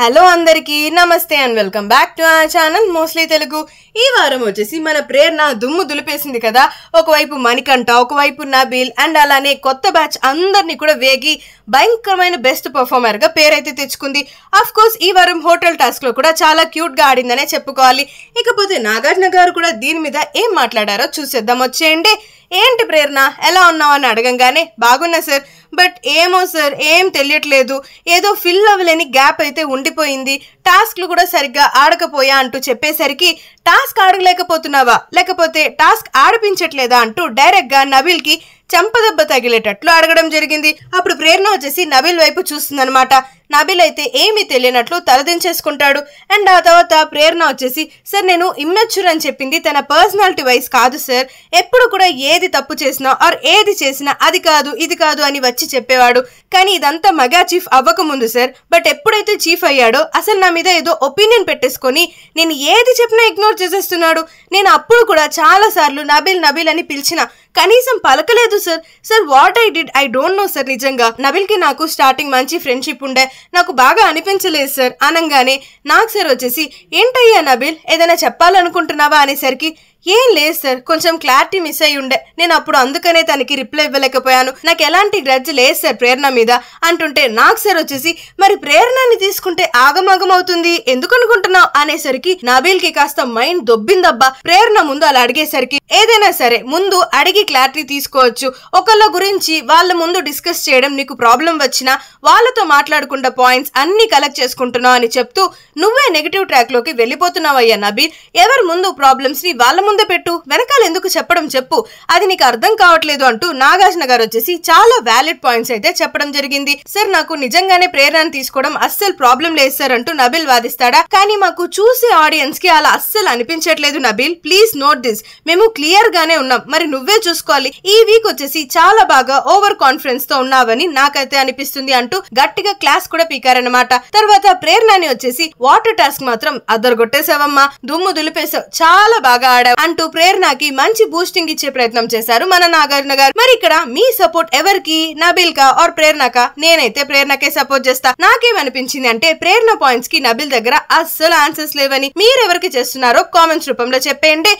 hello అందరికీ నమస్తే and welcome back to our channel mostly Telugu ఈ వారం వచ్చేసి మన ప్రేరణ దుమ్ము దులిపేసింది కదా ఒకవైపు మణికంఠ ఒకవైపు నబీల్ అండ్ అలానే కొత్త బ్యాచ్ అందరినీ కూడా వేగి భయంకరమైన బెస్ట్ గా పేరైతే తెచ్చుకుంది అఫ్ కోర్స్ ఈ వారం హోటల్ టాస్క్లో కూడా చాలా క్యూట్గా ఆడిందనే చెప్పుకోవాలి ఇకపోతే నాగార్జున గారు కూడా దీని మీద ఏం మాట్లాడారో చూసేద్దాం వచ్చేయండి ఏంటి ప్రేరణ ఎలా ఉన్నావు అని అడగంగానే బాగున్నా సార్ బట్ ఏమో సార్ ఏం తెలియట్లేదు ఏదో ఫిల్ అవ్వలేని గ్యాప్ అయితే ఉండిపోయింది టాస్క్లు కూడా సరిగ్గా ఆడకపోయా అంటూ చెప్పేసరికి టాస్క్ ఆడలేకపోతున్నావా లేకపోతే టాస్క్ ఆడిపించట్లేదా అంటూ డైరెక్ట్గా నబిల్కి చెంపదెబ్బ తగిలేటట్లు అడగడం జరిగింది అప్పుడు ప్రేరణ వచ్చేసి నబిల్ వైపు చూస్తుందనమాట నబిల్ అయితే ఏమీ తెలియనట్లు తలదించేసుకుంటాడు అండ్ ఆ తర్వాత ప్రేరణ వచ్చేసి సార్ నేను ఇమ్మెచ్యూర్ అని చెప్పింది తన పర్సనాలిటీ వైజ్ కాదు సార్ ఎప్పుడు కూడా ఏది తప్పు చేసినా ఆర్ ఏది చేసినా అది కాదు ఇది కాదు అని వచ్చి చెప్పేవాడు కానీ ఇదంతా మగా చీఫ్ అవ్వకముందు సార్ బట్ ఎప్పుడైతే చీఫ్ అయ్యాడో అసలు నా మీద ఏదో ఒపీనియన్ పెట్టేసుకొని నేను ఏది చెప్పినా ఇగ్నోర్ చేసేస్తున్నాడు నేను అప్పుడు కూడా చాలాసార్లు నబిల్ నబిల్ అని పిలిచిన కనీసం పలకలేదు sir sir what I did I don't know sir నిజంగా నబిల్కి నాకు స్టార్టింగ్ మంచి ఫ్రెండ్షిప్ ఉండే నాకు బాగా అనిపించలేదు సార్ అనగానే నాకు సార్ వచ్చేసి ఏంటయ్యా నబిల్ ఏదైనా చెప్పాలనుకుంటున్నావా అనేసరికి ఏం లేదు సార్ కొంచెం క్లారిటీ మిస్ అయి ఉండే నేను అప్పుడు అందుకనే తనకి రిప్లై ఇవ్వలేకపోయాను నాకు ఎలాంటి గ్రడ్జ్ లేదు సార్ ప్రేరణ మీద అంటుంటే నాకు సార్ వచ్చేసి మరి ప్రేరణని తీసుకుంటే ఆగమాగం అవుతుంది ఎందుకు అనుకుంటున్నావు అనేసరికి నబీల్ కి కాస్త మైండ్ దొబ్బిందబ్బా ప్రేరణ ముందు అలా అడిగేసరికి ఏదైనా సరే ముందు అడిగి క్లారిటీ తీసుకోవచ్చు ఒకళ్ళ గురించి వాళ్ళ ముందు డిస్కస్ చేయడం నీకు ప్రాబ్లం వచ్చినా వాళ్ళతో మాట్లాడుకుంట పాయింట్స్ అన్ని కలెక్ట్ చేసుకుంటున్నావు అని చెప్తూ నువ్వే నెగిటివ్ ట్రాక్ లోకి వెళ్ళిపోతున్నావయ్యా నబీల్ ఎవరి ముందు ప్రాబ్లమ్స్ ని వాళ్ళ ముందే పెట్టు వెనకాల ఎందుకు చెప్పడం చెప్పు అది నీకు అర్థం కావట్లేదు అంటూ నాగార్జున గారు వచ్చేసి చాలా వ్యాలిడ్ పాయింట్స్ అయితే చెప్పడం జరిగింది సార్ నాకు నిజంగానే ప్రేరణ తీసుకోవడం అస్సలు ప్రాబ్లం లేదు సార్ అంటూ నబిల్ వాదిస్తాడా కానీ మాకు చూసే ఆడియన్స్ కి అలా అస్సలు అనిపించట్లేదు నబిల్ ప్లీజ్ నోట్ దిస్ మేము క్లియర్ గానే ఉన్నాం మరి నువ్వే చూసుకోవాలి ఈ వీక్ వచ్చేసి చాలా బాగా ఓవర్ కాన్ఫిడెన్స్ తో ఉన్నావని నాకైతే అనిపిస్తుంది అంటూ గట్టిగా క్లాస్ కూడా పీకారనమాట తర్వాత ప్రేరణని వచ్చేసి వాటర్ టాస్క్ మాత్రం అద్దరు కొట్టేశావమ్మా దుమ్ము దులిపేశావు చాలా బాగా ఆడావు అంటూ ప్రేరణకి మంచి బూస్టింగ్ ఇచ్చే ప్రయత్నం చేశారు మన నాగార్జున గారు మరి ఇక్కడ మీ సపోర్ట్ ఎవరికి నబిల్ కా ఆర్ ప్రేరణక నేనైతే ప్రేరణకే సపోర్ట్ చేస్తా నాకేమనిపించింది అంటే ప్రేరణ పాయింట్స్ కి నబిల్ దగ్గర అస్సలు ఆన్సర్స్ లేవని మీరెవరికి చేస్తున్నారో కామెంట్స్ రూపంలో చెప్పేయండి